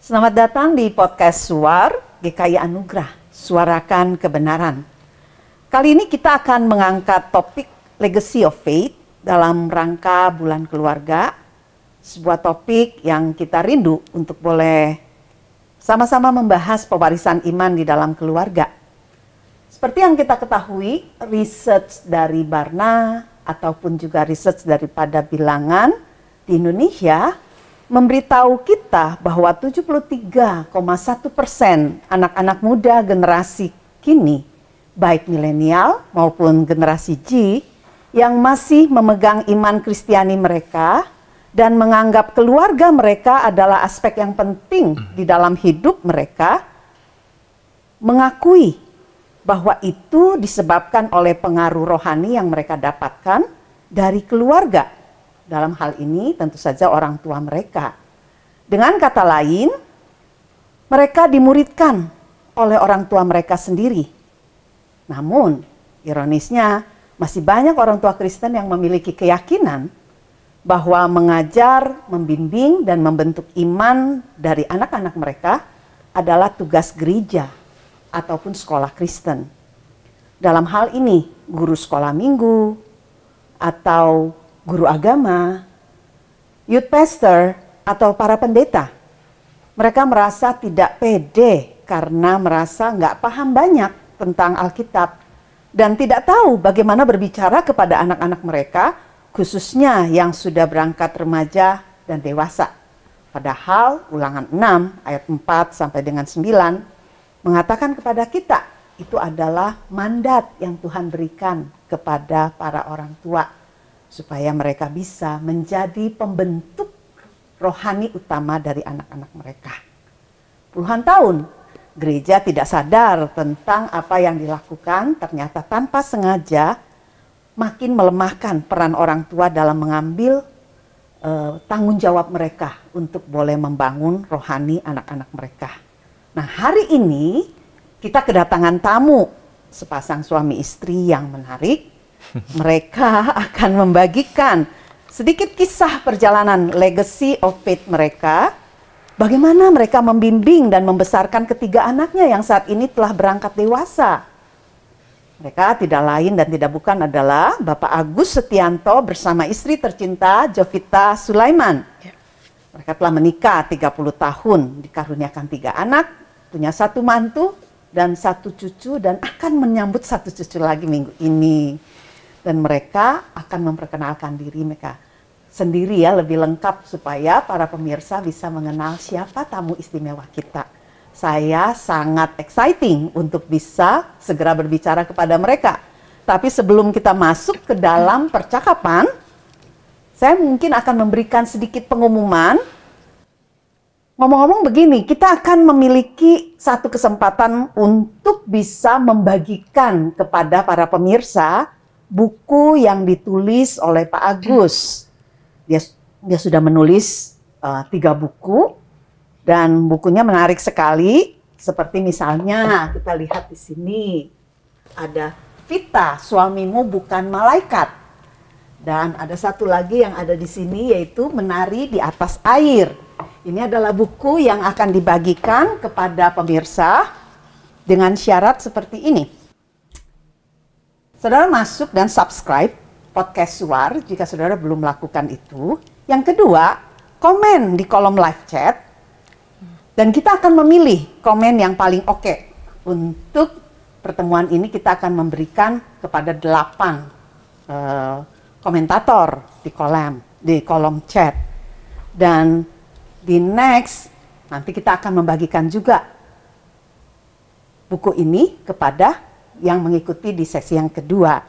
Selamat datang di podcast Suar GKI Anugrah suarakan kebenaran. Kali ini kita akan mengangkat topik Legacy of Faith dalam rangka bulan keluarga, sebuah topik yang kita rindu untuk boleh sama-sama membahas pewarisan iman di dalam keluarga. Seperti yang kita ketahui, research dari Barna ataupun juga research daripada bilangan di Indonesia memberitahu kita bahwa 73,1 persen anak-anak muda generasi kini, baik milenial maupun generasi G, yang masih memegang iman Kristiani mereka dan menganggap keluarga mereka adalah aspek yang penting di dalam hidup mereka, mengakui bahwa itu disebabkan oleh pengaruh rohani yang mereka dapatkan dari keluarga dalam hal ini tentu saja orang tua mereka. Dengan kata lain, mereka dimuridkan oleh orang tua mereka sendiri. Namun, ironisnya masih banyak orang tua Kristen yang memiliki keyakinan bahwa mengajar, membimbing, dan membentuk iman dari anak-anak mereka adalah tugas gereja ataupun sekolah Kristen. Dalam hal ini, guru sekolah minggu atau guru agama, youth pastor, atau para pendeta. Mereka merasa tidak pede karena merasa nggak paham banyak tentang Alkitab dan tidak tahu bagaimana berbicara kepada anak-anak mereka, khususnya yang sudah berangkat remaja dan dewasa. Padahal ulangan 6 ayat 4 sampai dengan 9 mengatakan kepada kita itu adalah mandat yang Tuhan berikan kepada para orang tua supaya mereka bisa menjadi pembentuk rohani utama dari anak-anak mereka. Puluhan tahun gereja tidak sadar tentang apa yang dilakukan, ternyata tanpa sengaja makin melemahkan peran orang tua dalam mengambil uh, tanggung jawab mereka untuk boleh membangun rohani anak-anak mereka. Nah, hari ini kita kedatangan tamu sepasang suami istri yang menarik mereka akan membagikan sedikit kisah perjalanan legacy of faith mereka. Bagaimana mereka membimbing dan membesarkan ketiga anaknya yang saat ini telah berangkat dewasa. Mereka tidak lain dan tidak bukan adalah Bapak Agus Setianto bersama istri tercinta Jovita Sulaiman. Ya. Mereka telah menikah 30 tahun, dikaruniakan tiga anak, punya satu mantu dan satu cucu dan akan menyambut satu cucu lagi minggu ini dan mereka akan memperkenalkan diri mereka sendiri ya lebih lengkap supaya para pemirsa bisa mengenal siapa tamu istimewa kita. Saya sangat exciting untuk bisa segera berbicara kepada mereka. Tapi sebelum kita masuk ke dalam percakapan, saya mungkin akan memberikan sedikit pengumuman. Ngomong-ngomong begini, kita akan memiliki satu kesempatan untuk bisa membagikan kepada para pemirsa buku yang ditulis oleh Pak Agus. Dia dia sudah menulis uh, tiga buku dan bukunya menarik sekali. Seperti misalnya kita lihat di sini ada Vita, suamimu bukan malaikat. Dan ada satu lagi yang ada di sini yaitu menari di atas air. Ini adalah buku yang akan dibagikan kepada pemirsa dengan syarat seperti ini. Saudara masuk dan subscribe podcast Suar jika saudara belum melakukan itu. Yang kedua, komen di kolom live chat. Dan kita akan memilih komen yang paling oke. Okay. Untuk pertemuan ini kita akan memberikan kepada delapan uh, komentator di kolom di kolom chat. Dan di next nanti kita akan membagikan juga buku ini kepada yang mengikuti di sesi yang kedua.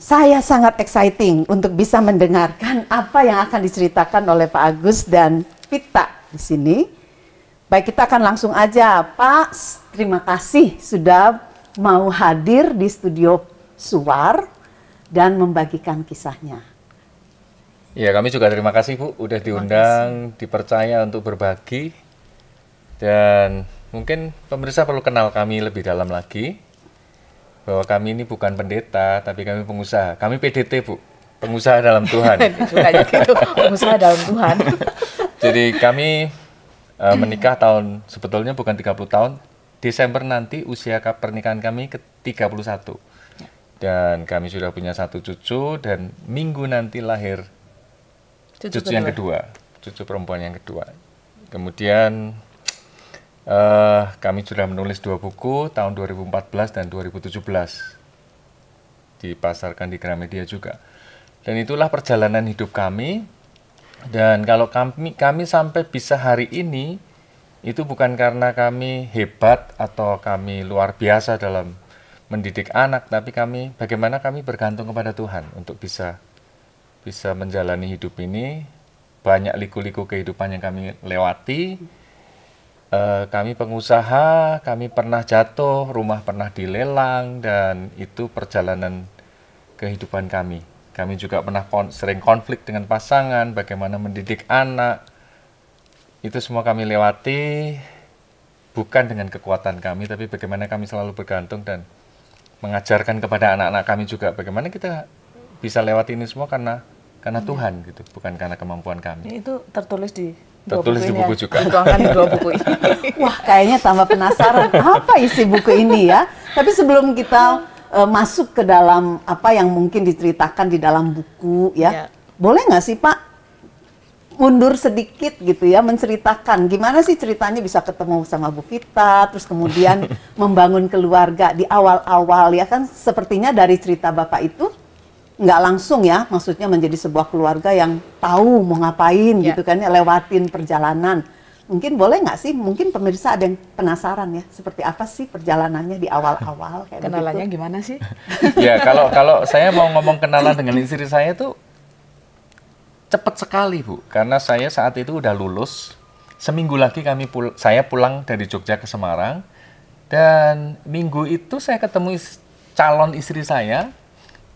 Saya sangat exciting untuk bisa mendengarkan apa yang akan diceritakan oleh Pak Agus dan Pita di sini. Baik, kita akan langsung aja. Pak, terima kasih sudah mau hadir di studio Suar dan membagikan kisahnya. Ya, kami juga terima kasih Bu udah diundang, dipercaya untuk berbagi. Dan mungkin pemirsa perlu kenal kami lebih dalam lagi bahwa kami ini bukan pendeta, tapi kami pengusaha. Kami PDT, Bu. Pengusaha dalam Tuhan. pengusaha dalam Tuhan. Jadi kami uh, menikah tahun sebetulnya bukan 30 tahun. Desember nanti usia pernikahan kami ke 31. Dan kami sudah punya satu cucu dan minggu nanti lahir cucu, cucu yang kedua, cucu perempuan yang kedua. Kemudian Uh, kami sudah menulis dua buku tahun 2014 dan 2017 dipasarkan di Gramedia juga. Dan itulah perjalanan hidup kami. Dan kalau kami kami sampai bisa hari ini itu bukan karena kami hebat atau kami luar biasa dalam mendidik anak, tapi kami bagaimana kami bergantung kepada Tuhan untuk bisa bisa menjalani hidup ini banyak liku-liku kehidupan yang kami lewati e, kami pengusaha, kami pernah jatuh, rumah pernah dilelang, dan itu perjalanan kehidupan kami. Kami juga pernah kon sering konflik dengan pasangan, bagaimana mendidik anak. Itu semua kami lewati bukan dengan kekuatan kami, tapi bagaimana kami selalu bergantung dan mengajarkan kepada anak-anak kami juga bagaimana kita bisa lewati ini semua karena karena hmm. Tuhan gitu, bukan karena kemampuan kami. Itu tertulis di tertulis di buku ya? juga. Dituangkan di dua buku ini. Wah, kayaknya tambah penasaran apa isi buku ini ya. Tapi sebelum kita uh, masuk ke dalam apa yang mungkin diceritakan di dalam buku ya, yeah. boleh nggak sih Pak mundur sedikit gitu ya menceritakan gimana sih ceritanya bisa ketemu sama Bu Vita, terus kemudian membangun keluarga di awal-awal ya kan sepertinya dari cerita Bapak itu nggak langsung ya, maksudnya menjadi sebuah keluarga yang tahu mau ngapain yeah. gitu kan ya, lewatin perjalanan. Mungkin boleh nggak sih? Mungkin pemirsa ada yang penasaran ya, seperti apa sih perjalanannya di awal-awal Kenalannya begitu. gimana sih? ya kalau kalau saya mau ngomong kenalan dengan istri saya tuh cepat sekali bu, karena saya saat itu udah lulus. Seminggu lagi kami pul saya pulang dari Jogja ke Semarang dan minggu itu saya ketemu is calon istri saya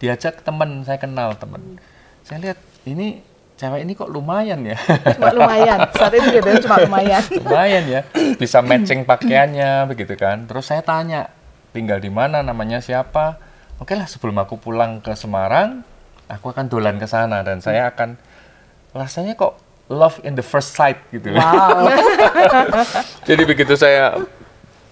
diajak temen saya kenal teman saya lihat ini cewek ini kok lumayan ya cuma lumayan saat itu dia bilang cuma lumayan lumayan ya bisa matching pakaiannya begitu kan terus saya tanya tinggal di mana namanya siapa oke lah sebelum aku pulang ke Semarang aku akan dolan ke sana dan saya akan rasanya kok love in the first sight gitu wow. jadi begitu saya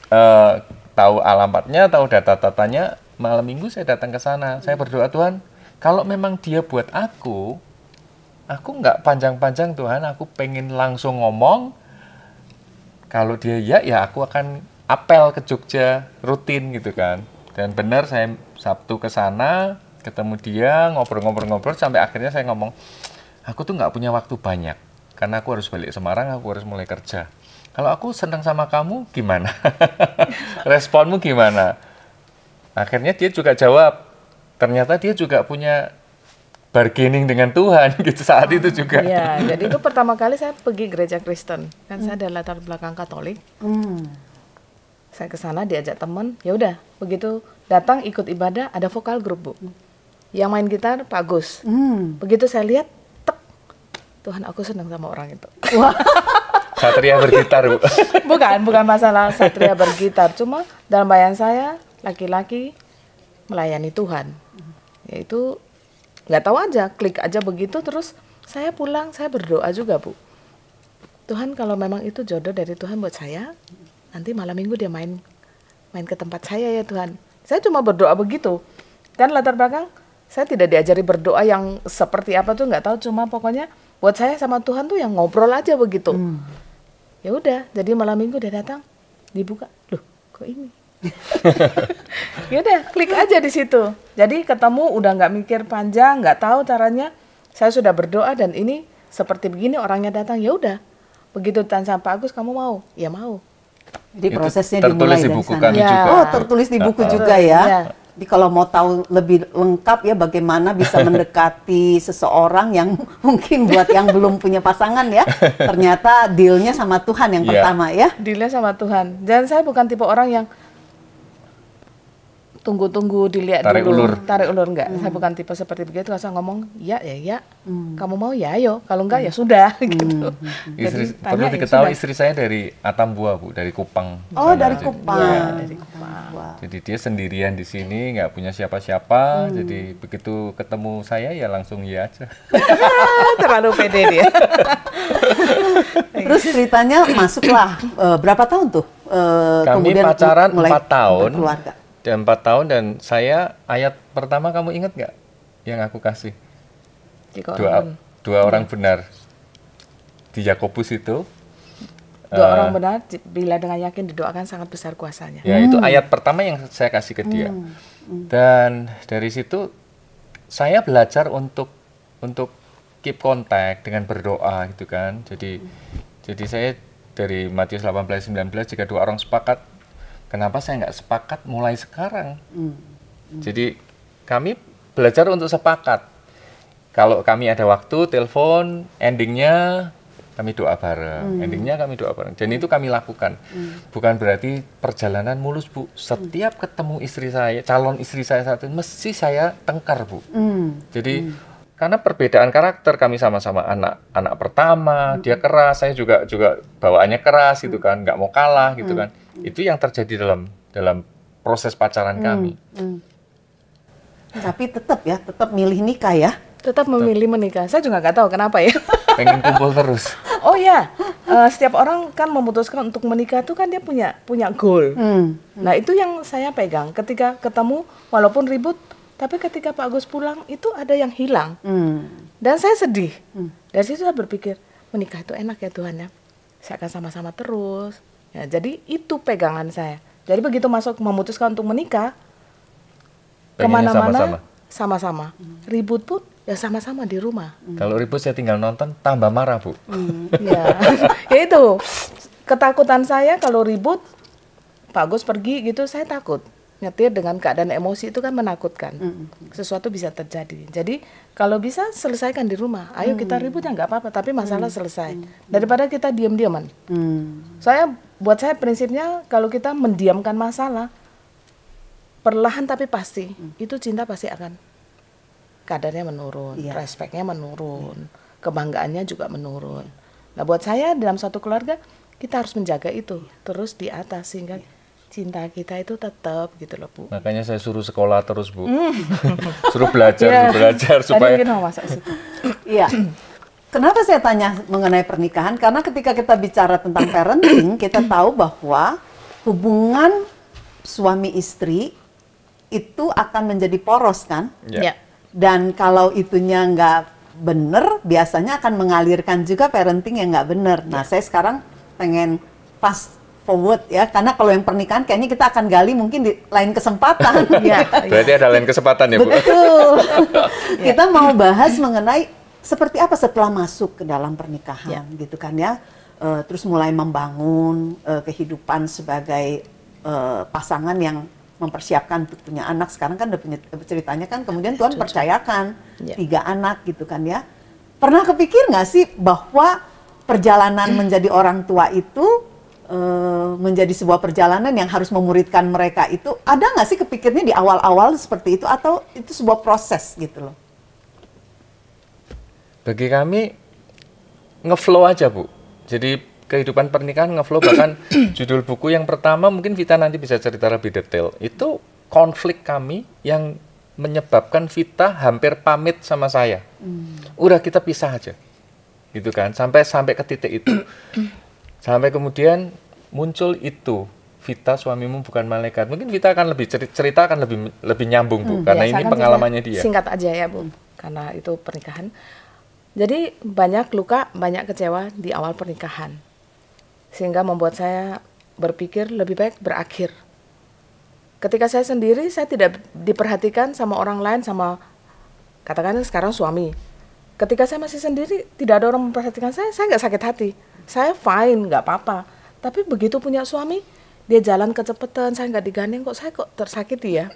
uh, tahu alamatnya tahu data-datanya malam minggu saya datang ke sana. Saya berdoa Tuhan, kalau memang dia buat aku, aku nggak panjang-panjang Tuhan, aku pengen langsung ngomong. Kalau dia ya, ya aku akan apel ke Jogja rutin gitu kan. Dan benar saya Sabtu ke sana, ketemu dia, ngobrol-ngobrol-ngobrol sampai akhirnya saya ngomong, aku tuh nggak punya waktu banyak karena aku harus balik Semarang, aku harus mulai kerja. Kalau aku senang sama kamu, gimana? Responmu gimana? akhirnya dia juga jawab ternyata dia juga punya bargaining dengan Tuhan gitu saat itu hmm, juga. Iya, jadi itu pertama kali saya pergi gereja Kristen. Kan hmm. saya ada latar belakang Katolik. Hmm. Saya ke sana diajak teman, ya udah, begitu datang ikut ibadah ada vokal grup, Bu. Yang main gitar Pak Gus. Hmm. Begitu saya lihat, tek. Tuhan, aku senang sama orang itu. satria bergitar, Bu. bukan, bukan masalah satria bergitar, cuma dalam bayangan saya laki-laki melayani Tuhan. Yaitu nggak tahu aja, klik aja begitu terus saya pulang, saya berdoa juga, Bu. Tuhan kalau memang itu jodoh dari Tuhan buat saya, nanti malam minggu dia main main ke tempat saya ya Tuhan. Saya cuma berdoa begitu. Dan latar belakang saya tidak diajari berdoa yang seperti apa tuh nggak tahu cuma pokoknya buat saya sama Tuhan tuh yang ngobrol aja begitu. Hmm. Ya udah, jadi malam minggu dia datang, dibuka. Loh, kok ini? Yaudah, klik aja di situ. Jadi ketemu udah nggak mikir panjang, nggak tahu caranya. Saya sudah berdoa dan ini seperti begini orangnya datang. Ya udah, begitu tan sampai Agus, kamu mau? Ya mau. Jadi itu prosesnya dimulai di buku dari sana. ya. juga. Oh, tertulis di buku juga ya. ya. Jadi kalau mau tahu lebih lengkap ya bagaimana bisa mendekati seseorang yang mungkin buat yang belum punya pasangan ya. Ternyata dealnya sama Tuhan yang yeah. pertama ya. Dealnya sama Tuhan. Dan saya bukan tipe orang yang tunggu-tunggu dilihat tarik dulu. ulur tarik ulur enggak hmm. saya bukan tipe seperti begitu saya ngomong ya ya ya hmm. kamu mau ya ayo kalau enggak ya hmm. ya sudah hmm, gitu hmm, hmm. istri, Jadi, perlu diketahui ya istri saya dari Atambua bu dari Kupang oh dari Kupang. Ya, dari Kupang jadi dia sendirian di sini nggak punya siapa-siapa hmm. jadi begitu ketemu saya ya langsung ya aja terlalu pede dia terus ceritanya masuklah uh, berapa tahun tuh uh, kami kemudian pacaran mulai 4 tahun berkeluarga dan empat tahun dan saya ayat pertama kamu ingat nggak yang aku kasih dua orang, dua benar. orang benar di Yakobus itu dua uh, orang benar bila dengan yakin didoakan sangat besar kuasanya ya hmm. itu ayat pertama yang saya kasih ke hmm, dia hmm. Hmm. dan dari situ saya belajar untuk untuk keep contact dengan berdoa gitu kan jadi hmm. jadi saya dari Matius 18 19 jika dua orang sepakat Kenapa saya nggak sepakat mulai sekarang? Mm. Mm. Jadi kami belajar untuk sepakat. Kalau kami ada waktu, telepon, endingnya kami doa bareng, mm. endingnya kami doa bareng. Dan itu kami lakukan. Mm. Bukan berarti perjalanan mulus bu. Setiap mm. ketemu istri saya, calon istri saya saat ini, mesti saya tengkar bu. Mm. Jadi mm karena perbedaan karakter kami sama-sama anak anak pertama hmm. dia keras saya juga juga bawaannya keras gitu hmm. kan nggak mau kalah gitu hmm. kan Hmm. itu yang terjadi dalam dalam proses pacaran hmm. kami. Hmm. Tapi tetap ya, tetap milih nikah ya. Tetap memilih menikah. Saya juga nggak tahu kenapa ya. Pengen kumpul terus. Oh ya, uh, setiap orang kan memutuskan untuk menikah itu kan dia punya punya goal. Hmm, hmm. Nah itu yang saya pegang. Ketika ketemu, walaupun ribut, tapi ketika Pak Agus pulang itu ada yang hilang. Hmm. Dan saya sedih. Hmm. Dari situ saya berpikir menikah itu enak ya Tuhan ya. Saya akan sama-sama terus Ya, jadi itu pegangan saya. Jadi begitu masuk memutuskan untuk menikah, kemana-mana sama-sama. Hmm. Ribut pun ya sama-sama di rumah. Hmm. Kalau ribut saya tinggal nonton, tambah marah bu. Hmm. ya. ya itu ketakutan saya kalau ribut, Pak Gus pergi gitu, saya takut nyetir dengan keadaan emosi itu kan menakutkan. Hmm. Sesuatu bisa terjadi. Jadi kalau bisa selesaikan di rumah. Ayo kita ributnya nggak apa-apa, tapi masalah selesai. Daripada kita diam-diaman. Saya buat saya prinsipnya kalau kita mendiamkan masalah perlahan tapi pasti hmm. itu cinta pasti akan kadarnya menurun, yeah. respeknya menurun, yeah. kebanggaannya juga menurun. Yeah. Nah, buat saya dalam satu keluarga kita harus menjaga itu yeah. terus di atas sehingga yeah cinta kita itu tetap gitu loh bu. Makanya saya suruh sekolah terus bu, mm. suruh belajar, yeah. belajar supaya. Iya. Kenapa saya tanya mengenai pernikahan? Karena ketika kita bicara tentang parenting, kita tahu bahwa hubungan suami istri itu akan menjadi poros kan? Iya. Dan kalau itunya nggak benar, biasanya akan mengalirkan juga parenting yang nggak benar. Nah, yeah. saya sekarang pengen fast forward ya karena kalau yang pernikahan kayaknya kita akan gali mungkin di lain kesempatan ya. Berarti ada lain kesempatan ya Bu. Betul. Ya. kita mau bahas mengenai seperti apa setelah masuk ke dalam pernikahan ya. gitu kan ya uh, terus mulai membangun uh, kehidupan sebagai uh, pasangan yang mempersiapkan untuk punya anak sekarang kan udah punya ceritanya kan kemudian Tuhan percayakan ya. tiga anak gitu kan ya pernah kepikir nggak sih bahwa perjalanan hmm. menjadi orang tua itu menjadi sebuah perjalanan yang harus memuridkan mereka itu ada nggak sih kepikirnya di awal-awal seperti itu atau itu sebuah proses gitu loh bagi kami ngeflow aja bu jadi kehidupan pernikahan ngeflow bahkan judul buku yang pertama mungkin Vita nanti bisa cerita lebih detail itu konflik kami yang menyebabkan Vita hampir pamit sama saya hmm. udah kita pisah aja gitu kan sampai sampai ke titik itu sampai kemudian muncul itu Vita suamimu bukan malaikat. Mungkin Vita akan lebih cerita, akan lebih lebih nyambung Bu hmm, karena ini kan pengalamannya dia. Singkat aja ya Bu. Karena itu pernikahan jadi banyak luka, banyak kecewa di awal pernikahan. Sehingga membuat saya berpikir lebih baik berakhir. Ketika saya sendiri, saya tidak diperhatikan sama orang lain, sama katakan sekarang suami. Ketika saya masih sendiri, tidak ada orang memperhatikan saya, saya nggak sakit hati. Saya fine, nggak apa-apa. Tapi begitu punya suami, dia jalan kecepetan, saya nggak digandeng kok, saya kok tersakiti ya.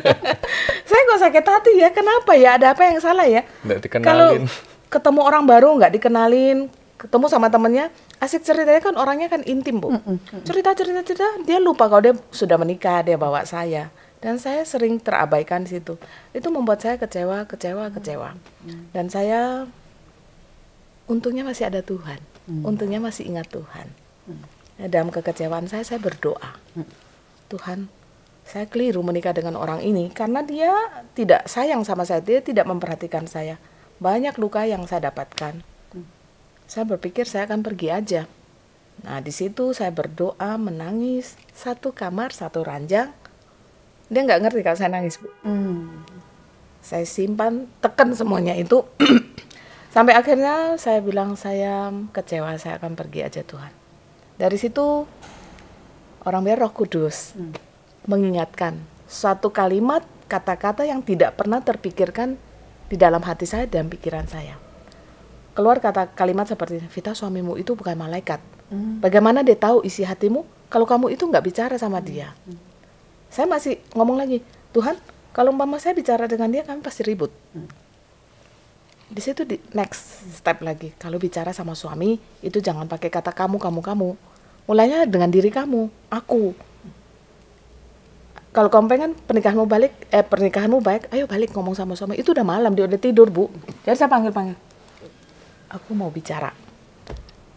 saya kok sakit hati ya, kenapa ya, ada apa yang salah ya? Kalau ketemu orang baru nggak dikenalin ketemu sama temennya asik ceritanya kan orangnya kan intim bu cerita cerita cerita dia lupa kalau dia sudah menikah dia bawa saya dan saya sering terabaikan di situ itu membuat saya kecewa kecewa kecewa dan saya untungnya masih ada Tuhan mm. untungnya masih ingat Tuhan nah, dalam kekecewaan saya saya berdoa mm. Tuhan saya keliru menikah dengan orang ini karena dia tidak sayang sama saya dia tidak memperhatikan saya banyak luka yang saya dapatkan. Saya berpikir saya akan pergi aja. Nah, di situ saya berdoa, menangis, satu kamar, satu ranjang. Dia nggak ngerti kalau saya nangis, Bu. Hmm. Saya simpan, tekan semuanya itu. Sampai akhirnya saya bilang, saya kecewa, saya akan pergi aja Tuhan. Dari situ, orang biar roh kudus hmm. mengingatkan suatu kalimat, kata-kata yang tidak pernah terpikirkan di dalam hati saya dan pikiran saya. Keluar kata kalimat seperti Vita suamimu itu bukan malaikat. Hmm. Bagaimana dia tahu isi hatimu kalau kamu itu nggak bicara sama dia? Hmm. Hmm. Saya masih ngomong lagi, Tuhan, kalau mama saya bicara dengan dia kami pasti ribut. Di situ di next step lagi, kalau bicara sama suami itu jangan pakai kata kamu, kamu, kamu. Mulainya dengan diri kamu, aku kalau komplain kan pernikahanmu balik eh pernikahanmu baik ayo balik ngomong sama suami itu udah malam dia udah tidur bu jadi saya panggil panggil aku mau bicara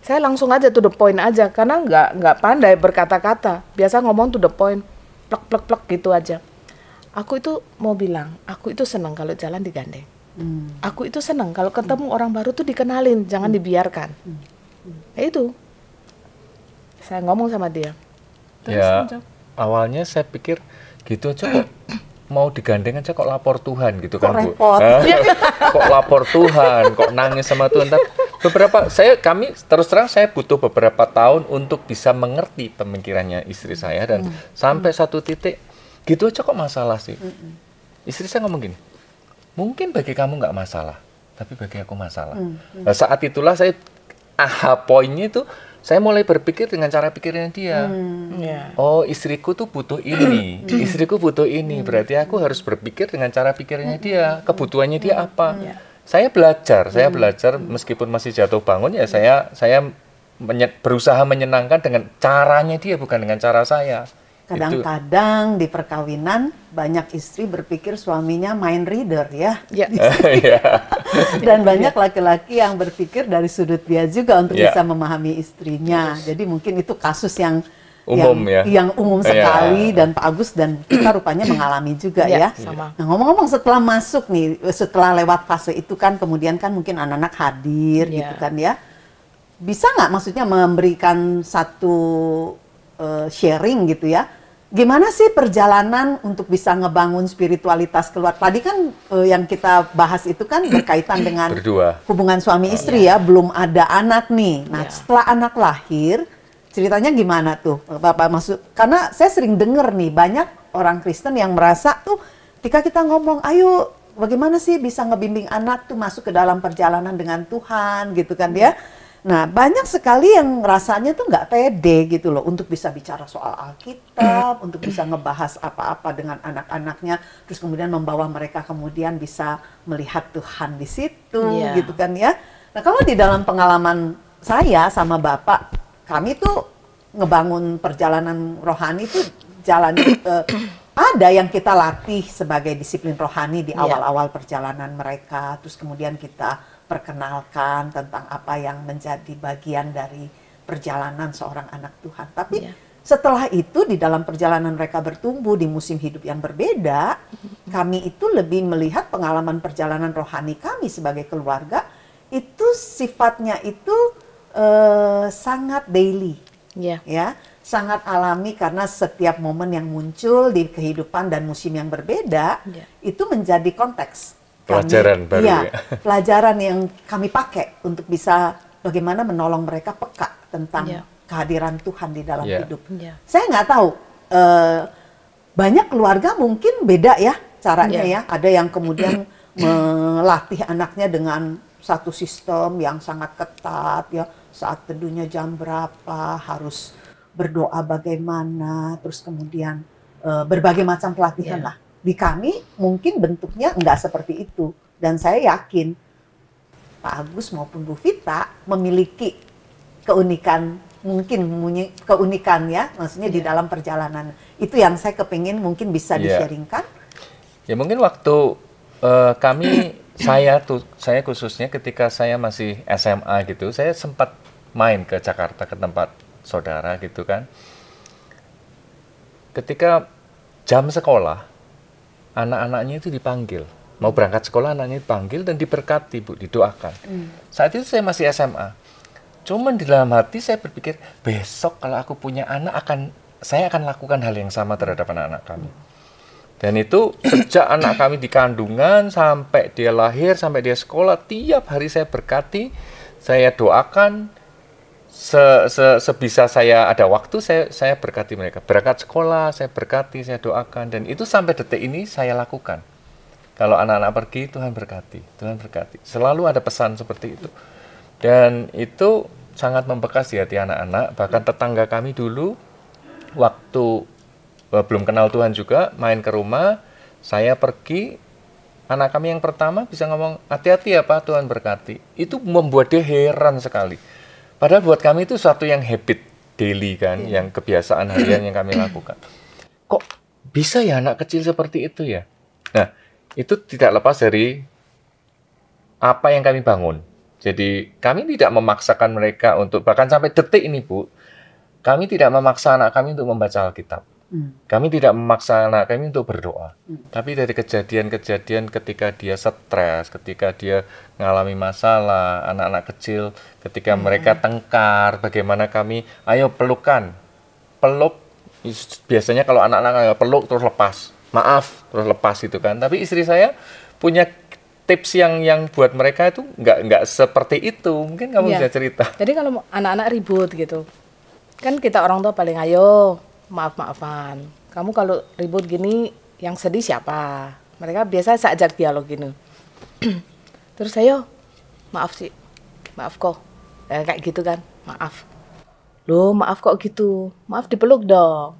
saya langsung aja to the point aja karena nggak nggak pandai berkata-kata biasa ngomong to the point plek plek plek gitu aja aku itu mau bilang aku itu senang kalau jalan digandeng hmm. aku itu senang kalau ketemu hmm. orang baru tuh dikenalin jangan hmm. dibiarkan hmm. Nah, itu saya ngomong sama dia ya, Terus ya, awalnya saya pikir gitu aja kok mau digandeng aja kok lapor Tuhan gitu kan Bu. kok lapor Tuhan, kok nangis sama Tuhan. Tapi beberapa saya kami terus terang saya butuh beberapa tahun untuk bisa mengerti pemikirannya istri saya dan hmm. sampai hmm. satu titik gitu aja kok masalah sih. Hmm, hmm. Istri saya ngomong gini, mungkin bagi kamu nggak masalah, tapi bagi aku masalah. Hmm. hmm. Nah, saat itulah saya aha poinnya itu saya mulai berpikir dengan cara pikirnya dia. Hmm, yeah. Oh, istriku tuh butuh ini, hmm. istriku butuh ini. Hmm. Berarti aku harus berpikir dengan cara pikirnya hmm. dia, kebutuhannya dia apa. Yeah. Saya belajar, saya belajar meskipun masih jatuh bangun ya saya saya menye berusaha menyenangkan dengan caranya dia bukan dengan cara saya. Kadang-kadang di perkawinan banyak istri berpikir suaminya mind reader ya. Yeah. Iya. Dan banyak laki-laki yang berpikir dari sudut dia juga untuk yeah. bisa memahami istrinya. Jadi mungkin itu kasus yang umum yang, ya. Yang umum ya. sekali yeah. dan Pak Agus dan kita rupanya mengalami juga yeah, ya. Sama. Nah, ngomong-ngomong setelah masuk nih, setelah lewat fase itu kan kemudian kan mungkin anak-anak hadir yeah. gitu kan ya. Bisa nggak maksudnya memberikan satu uh, sharing gitu ya Gimana sih perjalanan untuk bisa ngebangun spiritualitas keluar? Tadi kan eh, yang kita bahas itu kan berkaitan dengan Berdua. hubungan suami oh, istri iya. ya, belum ada anak nih. Nah, ya. setelah anak lahir, ceritanya gimana tuh eh, Bapak maksud karena saya sering dengar nih banyak orang Kristen yang merasa tuh ketika kita ngomong ayo bagaimana sih bisa ngebimbing anak tuh masuk ke dalam perjalanan dengan Tuhan gitu kan dia ya. iya. Nah, banyak sekali yang rasanya tuh nggak pede gitu loh untuk bisa bicara soal Alkitab, untuk bisa ngebahas apa-apa dengan anak-anaknya, terus kemudian membawa mereka kemudian bisa melihat Tuhan di situ yeah. gitu kan ya. Nah, kalau di dalam pengalaman saya sama Bapak, kami tuh ngebangun perjalanan rohani tuh jalan ke eh, ada yang kita latih sebagai disiplin rohani di iya. awal-awal perjalanan mereka, terus kemudian kita perkenalkan tentang apa yang menjadi bagian dari perjalanan seorang anak Tuhan. Tapi yeah. setelah itu di dalam perjalanan mereka bertumbuh di musim hidup yang berbeda, mm-hmm. kami itu lebih melihat pengalaman perjalanan rohani kami sebagai keluarga itu sifatnya itu uh, sangat daily, yeah. ya sangat alami karena setiap momen yang muncul di kehidupan dan musim yang berbeda ya. itu menjadi konteks kami, pelajaran baru iya, ya, ya pelajaran yang kami pakai untuk bisa bagaimana menolong mereka peka tentang ya. kehadiran Tuhan di dalam ya. hidup ya. saya nggak tahu uh, banyak keluarga mungkin beda ya caranya ya, ya ada yang kemudian melatih anaknya dengan satu sistem yang sangat ketat ya saat teduhnya jam berapa harus berdoa bagaimana, terus kemudian uh, berbagai macam pelatihan yeah. lah. Di kami mungkin bentuknya nggak seperti itu. Dan saya yakin Pak Agus maupun Bu Vita memiliki keunikan mungkin keunikan ya maksudnya yeah. di iya. dalam perjalanan itu yang saya kepingin mungkin bisa yeah. disharingkan ya mungkin waktu uh, kami saya tuh saya khususnya ketika saya masih SMA gitu saya sempat main ke Jakarta ke tempat saudara gitu kan. Ketika jam sekolah, anak-anaknya itu dipanggil. Mau berangkat sekolah anaknya dipanggil dan diberkati, Bu, didoakan. Hmm. Saat itu saya masih SMA. Cuman di dalam hati saya berpikir, besok kalau aku punya anak akan saya akan lakukan hal yang sama terhadap anak-anak kami. Dan itu sejak anak kami di kandungan sampai dia lahir, sampai dia sekolah, tiap hari saya berkati, saya doakan, se, se, sebisa saya ada waktu saya saya berkati mereka berkat sekolah saya berkati saya doakan dan itu sampai detik ini saya lakukan kalau anak-anak pergi Tuhan berkati Tuhan berkati selalu ada pesan seperti itu dan itu sangat membekas di hati anak-anak bahkan tetangga kami dulu waktu eh, belum kenal Tuhan juga main ke rumah saya pergi anak kami yang pertama bisa ngomong hati-hati ya Pak Tuhan berkati itu membuat dia heran sekali Padahal buat kami itu suatu yang habit daily kan, yeah. yang kebiasaan harian yang kami lakukan. Kok bisa ya anak kecil seperti itu ya? Nah, itu tidak lepas dari apa yang kami bangun. Jadi kami tidak memaksakan mereka untuk bahkan sampai detik ini Bu, kami tidak memaksa anak kami untuk membaca Alkitab. Hmm. Kami tidak memaksa anak kami untuk berdoa. Hmm. Tapi dari kejadian-kejadian ketika dia stres, ketika dia mengalami masalah, anak-anak kecil, ketika hmm. mereka tengkar, bagaimana kami, ayo pelukan. Peluk, biasanya kalau anak-anak peluk terus lepas. Maaf, terus lepas itu kan. Tapi istri saya punya tips yang yang buat mereka itu nggak nggak seperti itu mungkin kamu iya. bisa cerita jadi kalau anak-anak ribut gitu kan kita orang tua paling ayo maaf-maafan. Kamu kalau ribut gini yang sedih siapa? Mereka biasa sajak dialog gini. Terus saya, maaf sih, maaf kok. Eh, kayak gitu kan, maaf. Loh, maaf kok gitu. Maaf dipeluk dong.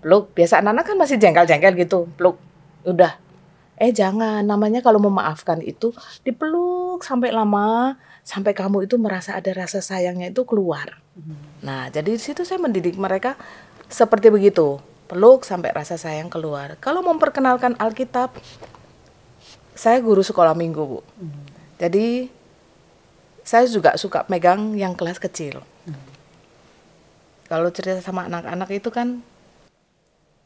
Peluk, biasa anak-anak kan masih jengkel-jengkel gitu, peluk. Udah. Eh jangan, namanya kalau memaafkan itu dipeluk sampai lama, sampai kamu itu merasa ada rasa sayangnya itu keluar. Hmm. Nah, jadi di situ saya mendidik mereka seperti begitu, peluk sampai rasa sayang keluar. Kalau memperkenalkan Alkitab, saya guru sekolah minggu, Bu. Hmm. Jadi saya juga suka megang yang kelas kecil. Hmm. Kalau cerita sama anak-anak itu kan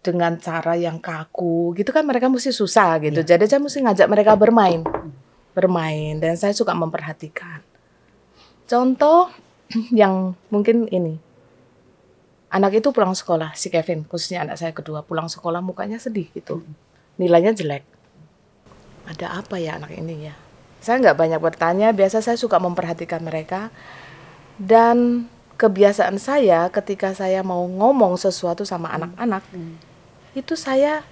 dengan cara yang kaku, gitu kan mereka mesti susah gitu. Ya. Jadi saya mesti ngajak mereka bermain. Hmm. Bermain dan saya suka memperhatikan. Contoh yang mungkin ini anak itu pulang sekolah si Kevin khususnya anak saya kedua pulang sekolah mukanya sedih gitu nilainya jelek ada apa ya anak ini ya saya nggak banyak bertanya biasa saya suka memperhatikan mereka dan kebiasaan saya ketika saya mau ngomong sesuatu sama anak-anak hmm. itu saya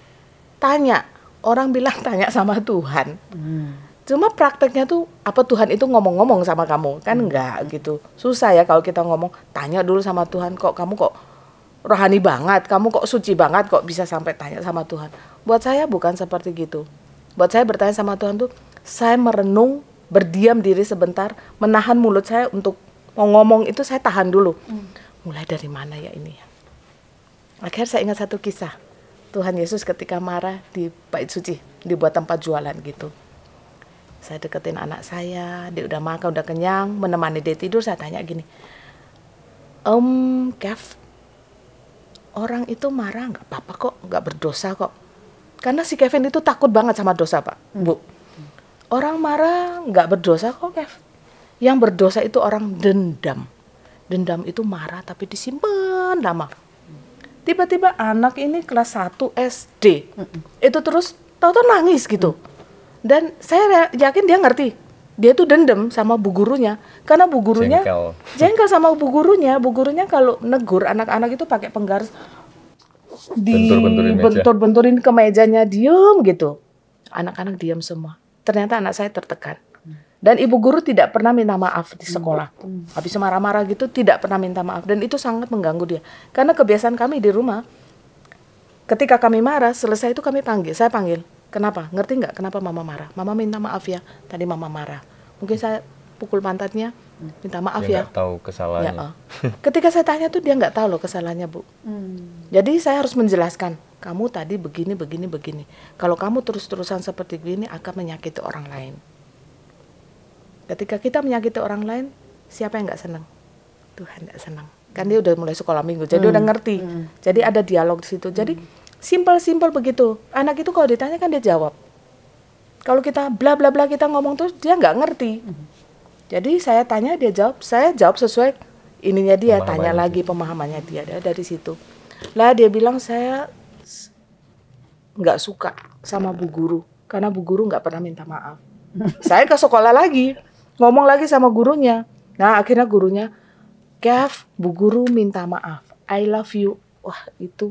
tanya orang bilang tanya sama Tuhan hmm cuma prakteknya tuh apa Tuhan itu ngomong-ngomong sama kamu kan hmm. enggak gitu susah ya kalau kita ngomong tanya dulu sama Tuhan kok kamu kok rohani banget kamu kok suci banget kok bisa sampai tanya sama Tuhan buat saya bukan seperti gitu buat saya bertanya sama Tuhan tuh saya merenung berdiam diri sebentar menahan mulut saya untuk mau ngomong itu saya tahan dulu hmm. mulai dari mana ya ini akhirnya saya ingat satu kisah Tuhan Yesus ketika marah di bait suci dibuat tempat jualan gitu saya deketin anak saya dia udah makan udah kenyang menemani dia tidur saya tanya gini om Kev orang itu marah nggak apa-apa kok nggak berdosa kok karena si Kevin itu takut banget sama dosa pak bu orang marah nggak berdosa kok Kev yang berdosa itu orang dendam dendam itu marah tapi disimpan lama tiba-tiba anak ini kelas 1 SD itu terus tahu-tahu nangis gitu mm dan saya yakin dia ngerti dia tuh dendam sama bu gurunya karena bu gurunya jengkel, jengkel sama bu gurunya bu gurunya kalau negur anak-anak itu pakai penggaris di bentur-benturin ke mejanya diem gitu anak-anak diem semua ternyata anak saya tertekan dan ibu guru tidak pernah minta maaf di sekolah habis marah-marah gitu tidak pernah minta maaf dan itu sangat mengganggu dia karena kebiasaan kami di rumah ketika kami marah selesai itu kami panggil saya panggil Kenapa? Ngerti nggak kenapa mama marah? Mama minta maaf ya, tadi mama marah. Mungkin saya pukul pantatnya, minta maaf dia ya. tahu kesalahannya. Ya, oh. Ketika saya tanya tuh dia nggak tahu loh kesalahannya bu. Hmm. Jadi saya harus menjelaskan, kamu tadi begini, begini, begini. Kalau kamu terus-terusan seperti ini akan menyakiti orang lain. Ketika kita menyakiti orang lain, siapa yang nggak senang? Tuhan nggak senang. Kan dia udah mulai sekolah minggu, jadi hmm. udah ngerti. Hmm. Jadi ada dialog di situ. Jadi hmm. Simpel-simpel begitu. Anak itu kalau ditanya kan dia jawab. Kalau kita bla bla bla kita ngomong terus dia nggak ngerti. Mm-hmm. Jadi saya tanya dia jawab, saya jawab sesuai ininya dia, tanya itu. lagi pemahamannya dia dari situ. Lah dia bilang saya nggak suka sama bu guru karena bu guru nggak pernah minta maaf. saya ke sekolah lagi, ngomong lagi sama gurunya. Nah akhirnya gurunya, Kev, bu guru minta maaf. I love you. Wah itu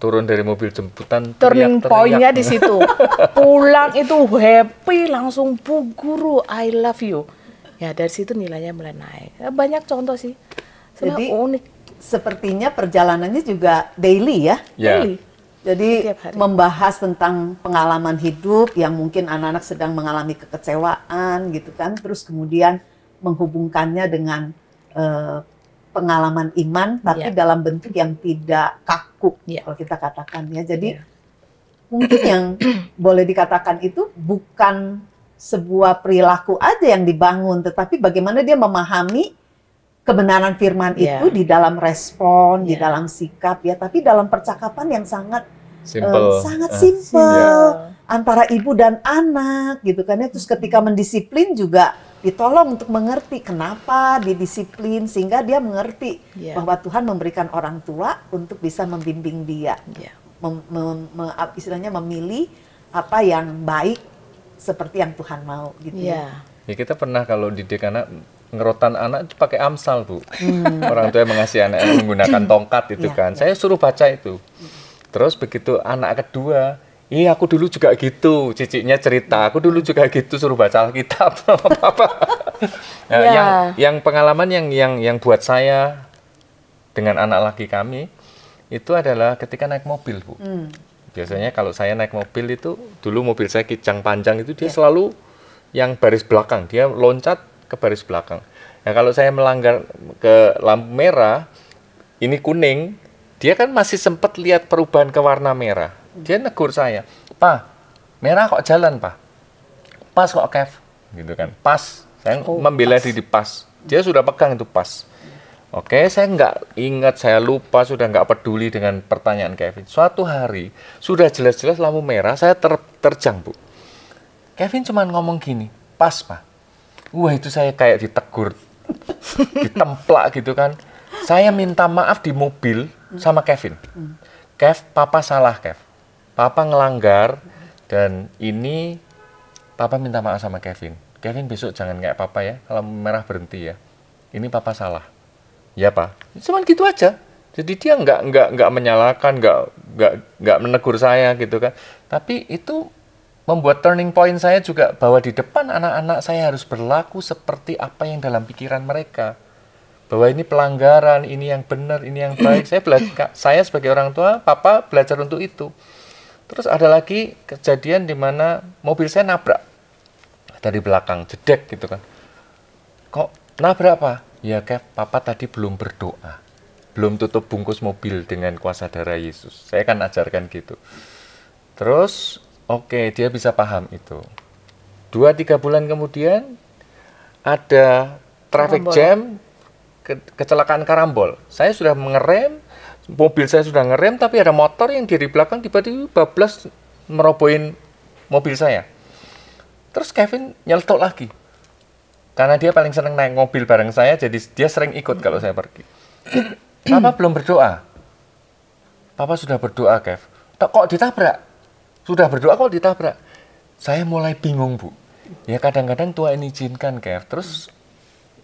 turun dari mobil jemputan turning pointnya di situ pulang itu happy langsung bu guru I love you ya dari situ nilainya mulai naik ya, banyak contoh sih Sebenarnya jadi unik sepertinya perjalanannya juga daily ya yeah. daily jadi membahas tentang pengalaman hidup yang mungkin anak-anak sedang mengalami kekecewaan gitu kan terus kemudian menghubungkannya dengan uh, pengalaman iman tapi yeah. dalam bentuk yang tidak kaku yeah. kalau kita katakan ya. Jadi yeah. mungkin yang boleh dikatakan itu bukan sebuah perilaku aja yang dibangun tetapi bagaimana dia memahami kebenaran firman yeah. itu di dalam respon, yeah. di ya. dalam sikap ya, tapi dalam percakapan yang sangat simple. Uh, sangat ah. simple yeah. antara ibu dan anak gitu kan ya. Terus ketika mendisiplin juga ditolong untuk mengerti kenapa didisiplin sehingga dia mengerti yeah. bahwa Tuhan memberikan orang tua untuk bisa membimbing dia. Yeah. Mem, mem, mem, istilahnya memilih apa yang baik seperti yang Tuhan mau gitu. Yeah. Iya. Ya kita pernah kalau didik anak ngerotan anak itu pakai amsal bu. Hmm. Orang tua yang mengasihi anak menggunakan tongkat itu yeah, kan. Yeah. Saya suruh baca itu. Terus begitu anak kedua, iya aku dulu juga gitu, ciciknya cerita, aku dulu juga gitu suruh baca Alkitab apa-apa. yeah. Iya. yang yang pengalaman yang yang yang buat saya dengan anak laki kami itu adalah ketika naik mobil, Bu. Mm. Biasanya kalau saya naik mobil itu dulu mobil saya kijang panjang itu dia yeah. selalu yang baris belakang, dia loncat ke baris belakang. Nah, kalau saya melanggar ke lampu merah, ini kuning, dia kan masih sempat lihat perubahan ke warna merah. Dia negur saya, Pak, merah kok jalan, Pak? Pas kok, Kev. Gitu kan, pas. Saya oh, membela pas. diri pas. Dia sudah pegang itu pas. Oke, saya nggak ingat, saya lupa, sudah nggak peduli dengan pertanyaan Kevin. Suatu hari, sudah jelas-jelas lampu merah, saya ter terjang, Bu. Kevin cuma ngomong gini, pas, Pak. Wah, itu saya kayak ditegur, ditemplak gitu kan. Saya minta maaf di mobil, sama Kevin. Kev, papa salah Kev. Papa ngelanggar dan ini papa minta maaf sama Kevin. Kevin besok jangan kayak papa ya, kalau merah berhenti ya. Ini papa salah. Ya pak, cuman gitu aja. Jadi dia nggak nggak nggak menyalahkan, nggak nggak nggak menegur saya gitu kan. Tapi itu membuat turning point saya juga bahwa di depan anak-anak saya harus berlaku seperti apa yang dalam pikiran mereka bahwa ini pelanggaran, ini yang benar, ini yang baik. Saya belajar, saya sebagai orang tua, papa belajar untuk itu. Terus ada lagi kejadian di mana mobil saya nabrak dari belakang, jedek gitu kan. Kok nabrak apa? Ya kayak papa tadi belum berdoa, belum tutup bungkus mobil dengan kuasa darah Yesus. Saya kan ajarkan gitu. Terus oke okay, dia bisa paham itu. Dua tiga bulan kemudian ada traffic jam ke kecelakaan karambol. Saya sudah mengerem, mobil saya sudah ngerem, tapi ada motor yang dari belakang tiba-tiba bablas merobohin mobil saya. Terus Kevin nyeletuk lagi. Karena dia paling senang naik mobil bareng saya, jadi dia sering ikut kalau saya pergi. Papa belum berdoa. Papa sudah berdoa, Kev. Kok ditabrak? Sudah berdoa kok ditabrak? Saya mulai bingung, Bu. Ya kadang-kadang tua ini izinkan, Kev. Terus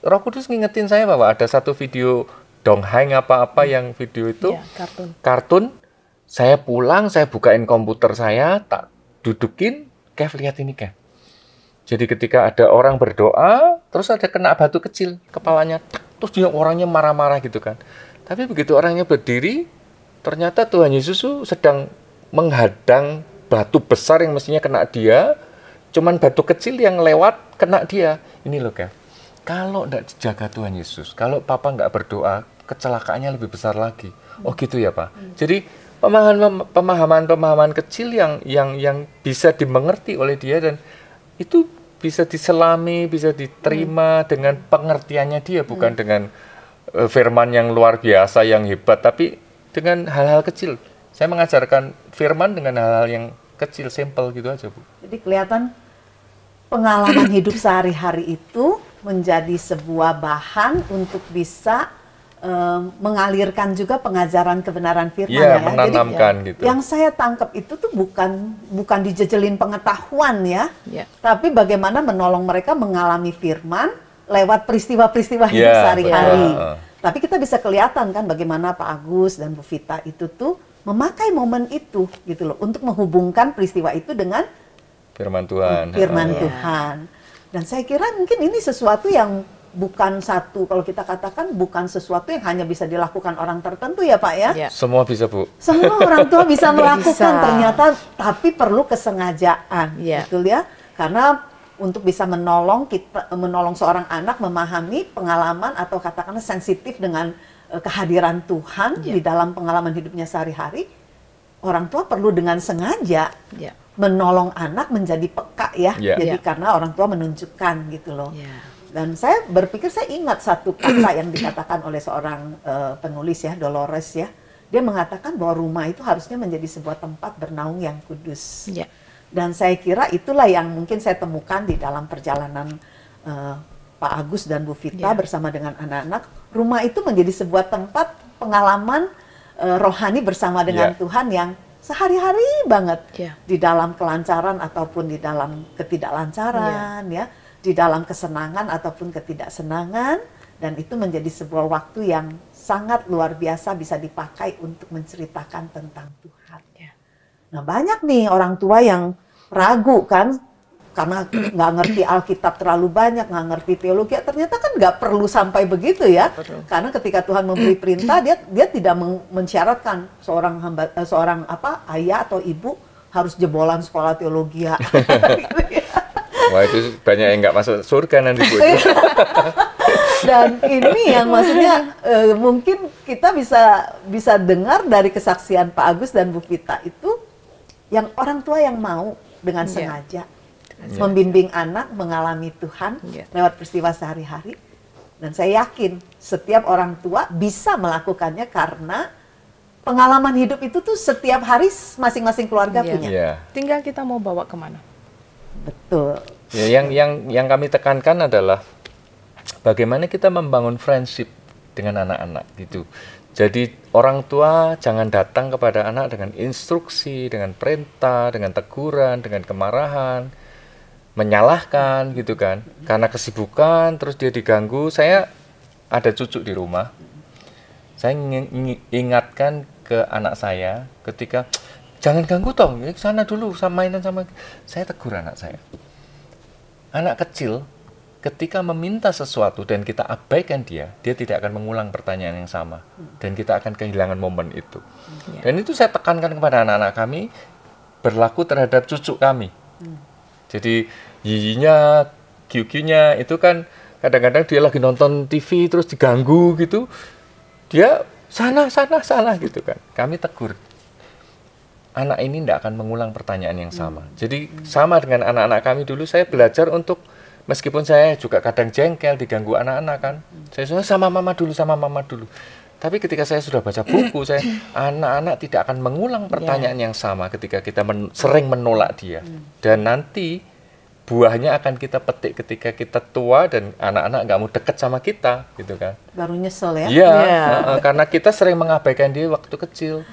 Roh Kudus ngingetin saya bahwa ada satu video dongheng apa-apa hmm. yang video itu ya, kartun. kartun. Saya pulang, saya bukain komputer saya, tak dudukin, kayak lihat ini Kev. Jadi ketika ada orang berdoa, terus ada kena batu kecil kepalanya, terus dia orangnya marah-marah gitu kan. Tapi begitu orangnya berdiri, ternyata Tuhan Yesus sedang menghadang batu besar yang mestinya kena dia, cuman batu kecil yang lewat kena dia. Ini loh Kev kalau tidak dijaga Tuhan Yesus, kalau Papa nggak berdoa, kecelakaannya lebih besar lagi. Oh, hmm. Oh gitu ya Pak. Hmm. Jadi pemahaman-pemahaman kecil yang yang yang bisa dimengerti oleh dia dan itu bisa diselami, bisa diterima hmm. dengan pengertiannya dia, bukan hmm. dengan uh, firman yang luar biasa, yang hebat, tapi dengan hal-hal kecil. Saya mengajarkan firman dengan hal-hal yang kecil, simple gitu aja, Bu. Jadi kelihatan pengalaman hidup sehari-hari itu menjadi sebuah bahan untuk bisa Uh, mengalirkan juga pengajaran kebenaran firman iya, ya, ya. menanamkan Jadi, gitu. Yang saya tangkap itu tuh bukan bukan dijejelin pengetahuan ya, ya. tapi bagaimana menolong mereka mengalami firman lewat peristiwa-peristiwa hidup iya, sehari-hari. Tapi kita bisa kelihatan kan bagaimana Pak Agus dan Bu Vita itu tuh memakai momen itu gitu loh untuk menghubungkan peristiwa itu dengan firman Tuhan. Firman ya. Tuhan. Dan saya kira mungkin ini sesuatu yang bukan satu kalau kita katakan bukan sesuatu yang hanya bisa dilakukan orang tertentu ya Pak ya. ya. Semua bisa Bu. Semua orang tua bisa melakukan bisa. ternyata tapi perlu kesengajaan ya. betul ya. Karena untuk bisa menolong kita menolong seorang anak memahami pengalaman atau katakanlah sensitif dengan eh, kehadiran Tuhan ya. di dalam pengalaman hidupnya sehari-hari orang tua perlu dengan sengaja ya menolong anak menjadi peka ya. Yeah. Jadi yeah. karena orang tua menunjukkan gitu loh. Yeah. Dan saya berpikir saya ingat satu kata yang dikatakan oleh seorang uh, penulis ya Dolores ya. Dia mengatakan bahwa rumah itu harusnya menjadi sebuah tempat bernaung yang kudus. Yeah. Dan saya kira itulah yang mungkin saya temukan di dalam perjalanan uh, Pak Agus dan Bu Vita yeah. bersama dengan anak-anak. Rumah itu menjadi sebuah tempat pengalaman uh, rohani bersama dengan yeah. Tuhan yang sehari-hari banget yeah. di dalam kelancaran ataupun di dalam ketidaklancaran yeah. ya di dalam kesenangan ataupun ketidaksenangan dan itu menjadi sebuah waktu yang sangat luar biasa bisa dipakai untuk menceritakan tentang Tuhan. Yeah. Nah banyak nih orang tua yang ragu kan karena nggak ngerti Alkitab terlalu banyak, nggak ngerti teologi, ya ternyata kan nggak perlu sampai begitu ya. Betul. Karena ketika Tuhan memberi perintah, dia dia tidak mensyaratkan seorang hamba, eh, seorang apa ayah atau ibu harus jebolan sekolah teologi ya. Wah itu banyak yang nggak masuk surga nanti bu. Iya. Dan ini yang maksudnya eh, mungkin kita bisa bisa dengar dari kesaksian Pak Agus dan Bu Vita itu yang orang tua yang mau dengan yeah. sengaja yeah. membimbing anak mengalami Tuhan yeah. lewat peristiwa sehari-hari. Dan saya yakin setiap orang tua bisa melakukannya karena pengalaman hidup itu tuh setiap hari masing-masing keluarga yeah. punya. Yeah. Tinggal kita mau bawa kemana. Betul. Ya, yang yang yang kami tekankan adalah bagaimana kita membangun friendship dengan anak-anak gitu. Jadi orang tua jangan datang kepada anak dengan instruksi, dengan perintah, dengan teguran, dengan kemarahan, menyalahkan gitu kan karena kesibukan terus dia diganggu saya ada cucu di rumah saya ingatkan ke anak saya ketika jangan ganggu Tom ya ke sana dulu sama mainan sama saya tegur anak saya anak kecil ketika meminta sesuatu dan kita abaikan dia dia tidak akan mengulang pertanyaan yang sama dan kita akan kehilangan momen itu iya. dan itu saya tekankan kepada anak-anak kami berlaku terhadap cucu kami hmm. Jadi yiyinya, QQ-nya itu kan kadang-kadang dia lagi nonton TV terus diganggu gitu. Dia sana sana sana gitu kan. Kami tegur. Anak ini tidak akan mengulang pertanyaan yang sama. Hmm. Jadi sama dengan anak-anak kami dulu saya belajar untuk meskipun saya juga kadang jengkel diganggu anak-anak kan. Hmm. Saya sama mama dulu sama mama dulu. Tapi ketika saya sudah baca buku, saya anak-anak tidak akan mengulang iya. pertanyaan yeah. yang sama ketika kita men sering menolak dia. Hmm. Dan nanti buahnya akan kita petik ketika kita tua dan anak-anak nggak mau deket sama kita, gitu kan? Baru nyesel ya? Iya, yeah. Iya. nah, karena kita sering mengabaikan dia waktu kecil.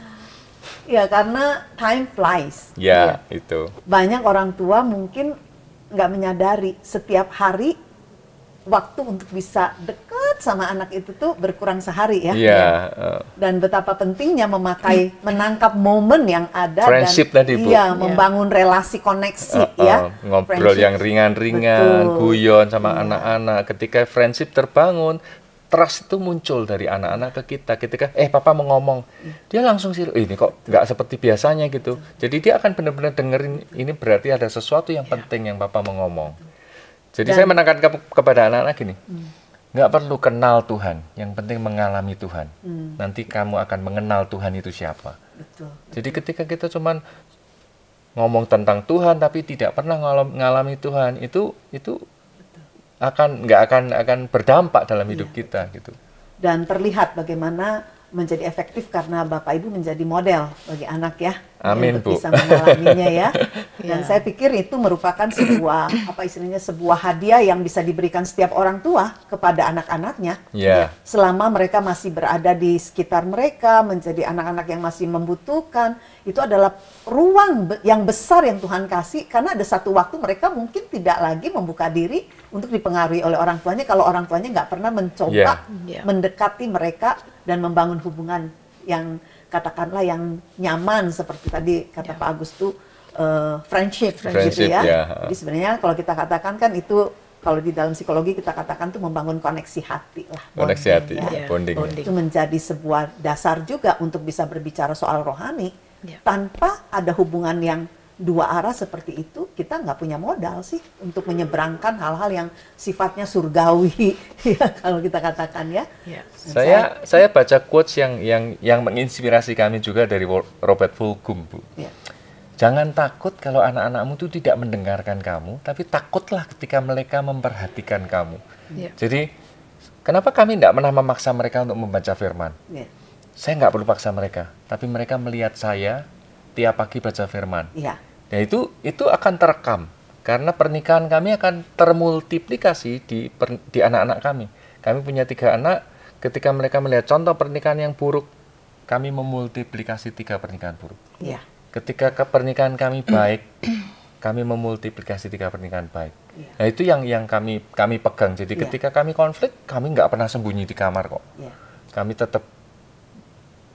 Ya karena time flies. Ya, ya. itu. Banyak orang tua mungkin nggak menyadari setiap hari waktu untuk bisa dekat sama anak itu tuh berkurang sehari ya. Iya. Ya. Eh. Dan betapa pentingnya memakai menangkap momen yang ada friendship dan tadi, Bu. iya yeah. membangun relasi koneksi uh, uh, ya. Ngobrol friendship. yang ringan-ringan, guyon sama iya. anak-anak. Yeah. Ketika friendship terbangun, trust itu muncul dari anak-anak ke kita ketika eh papa mau ngomong dia langsung sih ini kok nggak seperti biasanya gitu jadi dia akan benar-benar dengerin ini berarti ada sesuatu yang iya. penting yang papa mau ngomong jadi Dan, saya menekankan ke, kepada anak-anak gini, hmm. perlu kenal Tuhan, yang penting mengalami Tuhan. Hmm. Nanti kamu akan mengenal Tuhan itu siapa. Betul. Jadi ketika kita cuman ngomong tentang Tuhan tapi tidak pernah mengalami Tuhan itu itu Betul. akan nggak akan akan berdampak dalam hidup ya. kita gitu. Dan terlihat bagaimana menjadi efektif karena Bapak Ibu menjadi model bagi anak ya. Amin, untuk Bu. bisa mengalaminya ya. Dan ya. saya pikir itu merupakan sebuah apa istilahnya sebuah hadiah yang bisa diberikan setiap orang tua kepada anak-anaknya. Ya. Selama mereka masih berada di sekitar mereka, menjadi anak-anak yang masih membutuhkan, itu adalah ruang yang besar yang Tuhan kasih karena ada satu waktu mereka mungkin tidak lagi membuka diri untuk dipengaruhi oleh orang tuanya kalau orang tuanya nggak pernah mencoba yeah. Ya. mendekati mereka dan membangun hubungan yang katakanlah yang nyaman seperti tadi kata yeah. Pak Agus tuh uh, friendship, friendship gitu friendship ya. Yeah. Jadi sebenarnya kalau kita katakan kan itu kalau di dalam psikologi kita katakan tuh membangun koneksi hati lah. Koneksi bonding, ya. hati, ya. Yeah. bonding. Ya. Itu menjadi sebuah dasar juga untuk bisa berbicara soal rohani yeah. tanpa ada hubungan yang dua arah seperti itu kita nggak punya modal sih untuk menyeberangkan hal-hal yang sifatnya surgawi ya kalau kita katakan ya. Iya. Saya saya baca quotes yang yang yang menginspirasi kami juga dari Robert Fulgum bu. Yeah. Jangan takut kalau anak-anakmu itu tidak mendengarkan kamu, tapi takutlah ketika mereka memperhatikan kamu. Yeah. Jadi kenapa kami tidak pernah memaksa mereka untuk membaca Firman? Yeah. Saya nggak perlu paksa mereka, tapi mereka melihat saya tiap pagi baca firman. Iya. Ya itu itu akan terekam karena pernikahan kami akan termultiplikasi di per, di anak-anak kami. Kami punya tiga anak. Ketika mereka melihat contoh pernikahan yang buruk, kami memultiplikasi tiga pernikahan buruk. Ya. Ketika ke pernikahan kami baik, kami memultiplikasi tiga pernikahan baik. ya Nah itu yang yang kami kami pegang. Jadi iya. ketika kami konflik, kami nggak pernah sembunyi di kamar kok. Ya. Kami tetap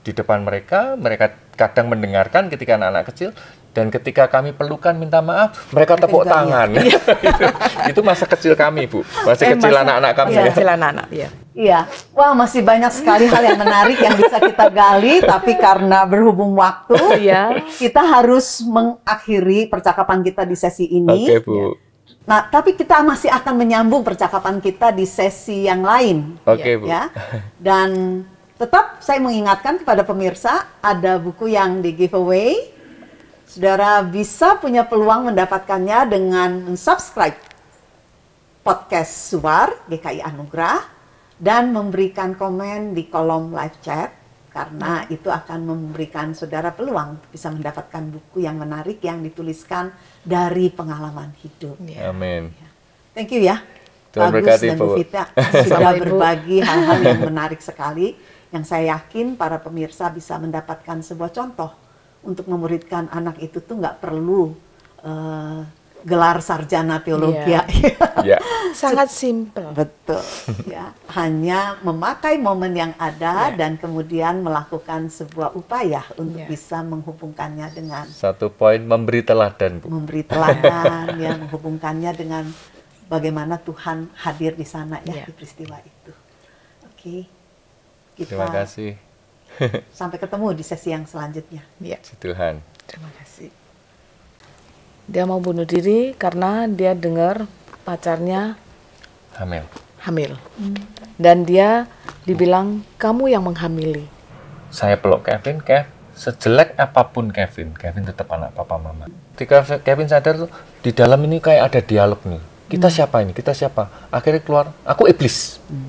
di depan mereka, mereka kadang mendengarkan ketika anak-anak kecil, dan ketika kami pelukan minta maaf mereka tepuk tangan iya. itu, itu masa kecil kami bu Masih eh, kecil anak-anak kami iya, ya kecil anak-anak iya. iya wah masih banyak sekali hal yang menarik yang bisa kita gali tapi karena berhubung waktu iya. kita harus mengakhiri percakapan kita di sesi ini oke bu iya. Nah, tapi kita masih akan menyambung percakapan kita di sesi yang lain. Oke, okay, ya. Bu. Ya. Dan tetap saya mengingatkan kepada pemirsa ada buku yang di giveaway Saudara bisa punya peluang mendapatkannya dengan subscribe podcast Suar GKI Anugrah dan memberikan komen di kolom live chat karena itu akan memberikan saudara peluang bisa mendapatkan buku yang menarik yang dituliskan dari pengalaman hidup. Yeah. Amin. Iya. Thank you ya. Tuhan Bagus berkati, dan Bu Vita sudah berbagi hal-hal yang menarik sekali yang saya yakin para pemirsa bisa mendapatkan sebuah contoh untuk memuridkan anak itu tuh nggak perlu uh, gelar sarjana teologi yeah. yeah. sangat simpel betul ya hanya memakai momen yang ada yeah. dan kemudian melakukan sebuah upaya untuk yeah. bisa menghubungkannya dengan satu poin memberi teladan bu memberi teladan yang menghubungkannya dengan bagaimana Tuhan hadir di sana ya yeah. di peristiwa itu oke okay. terima kasih Sampai ketemu di sesi yang selanjutnya. Iya. Tuhan. Terima kasih. Dia mau bunuh diri karena dia dengar pacarnya hamil. Hamil. Hmm. Dan dia dibilang kamu yang menghamili. Saya peluk Kevin, Kev. Sejelek apapun Kevin, Kevin tetap anak papa mama. Ketika Kevin sadar tuh di dalam ini kayak ada dialog nih. Kita hmm. siapa ini? Kita siapa? Akhirnya keluar, aku iblis. Hmm